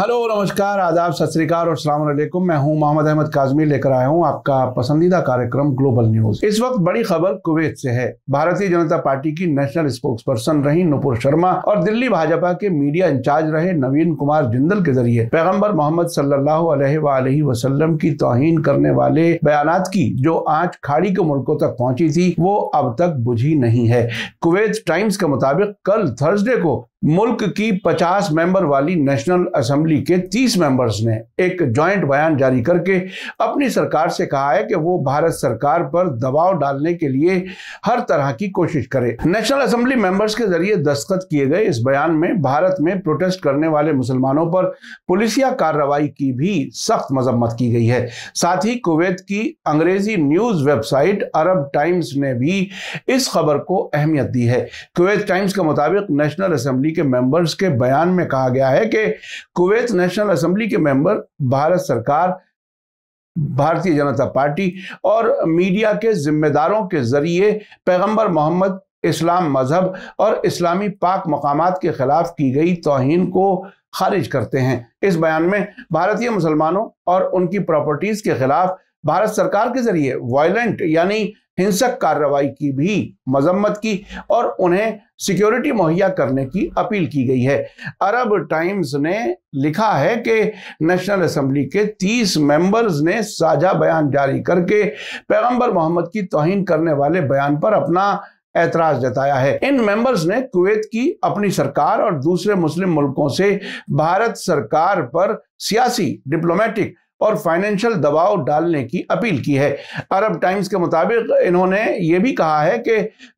hello नमस्कार आदाब सत और सलामकुम मैं हूं मोहम्मद अहमद काजमी लेकर आया हूं आपका पसंदीदा कार्यक्रम ग्लोबल न्यूज इस वक्त बड़ी खबर कुवैत से है भारतीय जनता पार्टी की नेशनल स्पोक्स पर्सन रही नुपुर शर्मा और दिल्ली भाजपा के मीडिया इंचार्ज रहे नवीन कुमार जिंदल के जरिए पैगम्बर मोहम्मद सल्लाह वसलम की तोहन करने वाले बयान की जो आज खाड़ी के मुल्कों तक पहुँची थी वो अब तक बुझी नहीं है कुवैत टाइम्स के मुताबिक कल थर्सडे को मुल्क की 50 मेंबर वाली नेशनल असेंबली के 30 मेंबर्स ने एक जॉइंट बयान जारी करके अपनी सरकार से कहा है कि वो भारत सरकार पर दबाव डालने के लिए हर तरह की कोशिश करे नेशनल असेंबली मेंबर्स के जरिए दस्तखत किए गए इस बयान में भारत में प्रोटेस्ट करने वाले मुसलमानों पर पुलिसिया कार्रवाई की भी सख्त मजम्मत की गई है साथ ही कुवैत की अंग्रेजी न्यूज वेबसाइट अरब टाइम्स ने भी इस खबर को अहमियत दी है कुवैत टाइम्स के मुताबिक नेशनल असेंबली असेंबली के मेंबर्स के बयान में कहा गया है कि कुवैत नेशनल असेंबली के मेंबर भारत सरकार भारतीय जनता पार्टी और मीडिया के जिम्मेदारों के जरिए पैगंबर मोहम्मद इस्लाम मजहब और इस्लामी पाक मकाम के खिलाफ की गई तोहन को खारिज करते हैं इस बयान में भारतीय मुसलमानों और उनकी प्रॉपर्टीज़ के खिलाफ भारत सरकार के जरिए वायलेंट यानी हिंसक कार्रवाई की भी मजम्मत की और उन्हें सिक्योरिटी मुहैया करने की अपील की गई है अरब टाइम्स ने लिखा है कि नेशनल असेंबली के 30 मेंबर्स ने साझा बयान जारी करके पैगंबर मोहम्मद की तोहिन करने वाले बयान पर अपना ऐतराज जताया है इन मेंबर्स ने कुवैत की अपनी सरकार और दूसरे मुस्लिम मुल्कों से भारत सरकार पर सियासी डिप्लोमेटिक और फाइनेंशियल दबाव डालने की अपील की है अरब टाइम्स के मुताबिक इन्होंने ये भी कहा है कि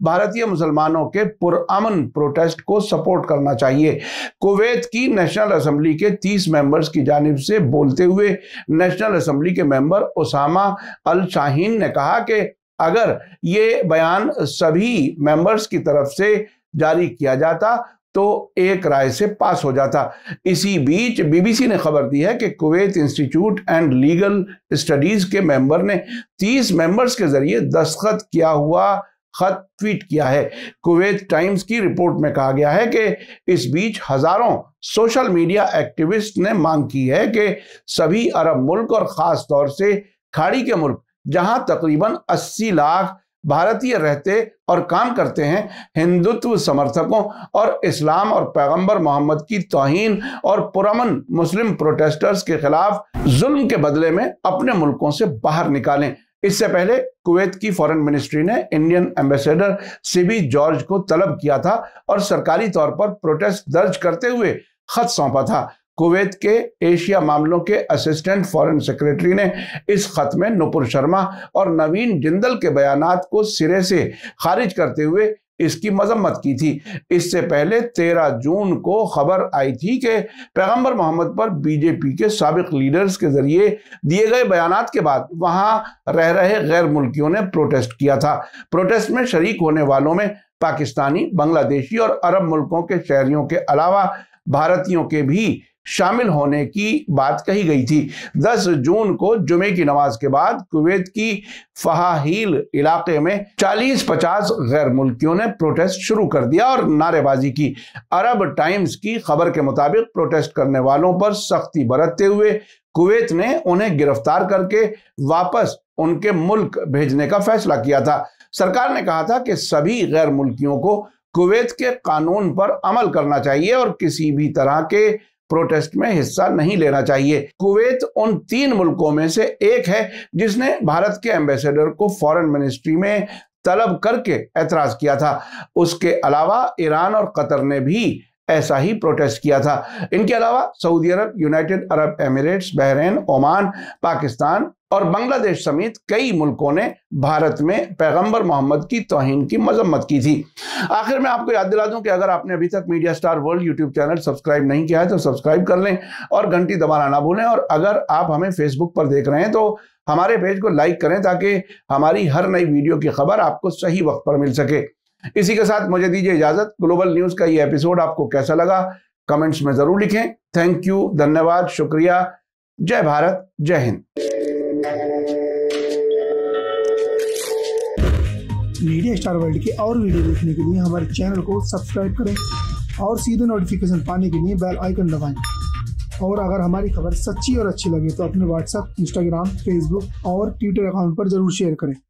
भारतीय मुसलमानों के पुरान प्रोटेस्ट को सपोर्ट करना चाहिए कुवैत की नेशनल असम्बली के तीस मेंबर्स की जानब से बोलते हुए नेशनल असम्बली के मेंबर उसामा अल शाहीन ने कहा कि अगर ये बयान सभी मेंबर्स की तरफ से जारी किया जाता तो एक राय से पास हो जाता इसी बीच बीबीसी ने खबर दी है कि Kuwait institute and legal studies के मेंबर ने 30 मेंबर्स के जरिए दस्तखत किया हुआ खत ट्वीट किया है कुवैत टाइम्स की रिपोर्ट में कहा गया है कि इस बीच हजारों सोशल मीडिया एक्टिविस्ट ने मांग की है कि सभी अरब मुल्क और ख़ास तौर से खाड़ी के मुल्क जहां तकरीबन 80 लाख भारतीय रहते और काम करते हैं हिंदुत्व समर्थकों और इस्लाम और पैगंबर मोहम्मद की तोहन और पुरमन मुस्लिम प्रोटेस्टर्स के खिलाफ जुल्म के बदले में अपने मुल्कों से बाहर निकालें इससे पहले कुवैत की फॉरेन मिनिस्ट्री ने इंडियन एम्बेसडर सिबी जॉर्ज को तलब किया था और सरकारी तौर पर प्रोटेस्ट दर्ज करते हुए खत सौंपा था कुवैत के एशिया मामलों के असिस्टेंट फॉरेन सेक्रेटरी ने इस खत में नुपुर शर्मा और नवीन जिंदल के बयान को सिरे से खारिज करते हुए इसकी मजम्मत की थी इससे पहले 13 जून को खबर आई थी कि पैगंबर मोहम्मद पर बीजेपी के सबक लीडर्स के जरिए दिए गए बयान के बाद वहां रह रहे गैर मुल्कियों ने प्रोटेस्ट किया था प्रोटेस्ट में शरीक होने वालों में पाकिस्तानी बांग्लादेशी और अरब मुल्कों के शहरियों के अलावा भारतीयों के भी शामिल होने की बात कही गई थी 10 जून को जुमे की नमाज के बाद कुवैत की फहाहील इलाके में 40-50 गैर मुल्कियों ने प्रोटेस्ट शुरू कर दिया और नारेबाजी की अरब टाइम्स की खबर के मुताबिक प्रोटेस्ट करने वालों पर सख्ती बरतते हुए कुवैत ने उन्हें गिरफ्तार करके वापस उनके मुल्क भेजने का फैसला किया था सरकार ने कहा था कि सभी गैर मुल्कियों को कुवैत के कानून पर अमल करना चाहिए और किसी भी तरह के प्रोटेस्ट में हिस्सा नहीं लेना चाहिए कुवैत उन तीन मुल्कों में से एक है जिसने भारत के एम्बेसडर को फॉरेन मिनिस्ट्री में तलब करके एतराज किया था उसके अलावा ईरान और कतर ने भी ऐसा ही प्रोटेस्ट किया था इनके अलावा Saudi Arab United Arab Emirates Bahrain Oman Pakistan और बांग्लादेश समेत कई मुल्कों ने भारत में पैगंबर मोहम्मद की तोहिन की मजम्मत की थी आखिर में आपको याद दिला दूं कि अगर आपने अभी तक media star world YouTube channel subscribe नहीं किया है तो सब्सक्राइब कर लें और घंटी दबाना ना भूलें और अगर आप हमें फेसबुक पर देख रहे हैं तो हमारे पेज को लाइक करें ताकि हमारी हर नई वीडियो की खबर आपको सही वक्त पर मिल सके इसी के साथ मुझे दीजिए इजाजत ग्लोबल न्यूज का ये एपिसोड आपको कैसा लगा कमेंट्स में जरूर लिखें थैंक यू धन्यवाद शुक्रिया जय भारत जय हिंद मीडिया स्टार वर्ल्ड के और वीडियो देखने के लिए हमारे चैनल को सब्सक्राइब करें और सीधे नोटिफिकेशन पाने के लिए बेल आइकन दबाएं और अगर हमारी खबर सच्ची और अच्छी लगे तो अपने व्हाट्सएप इंस्टाग्राम फेसबुक और ट्विटर अकाउंट पर जरूर शेयर करें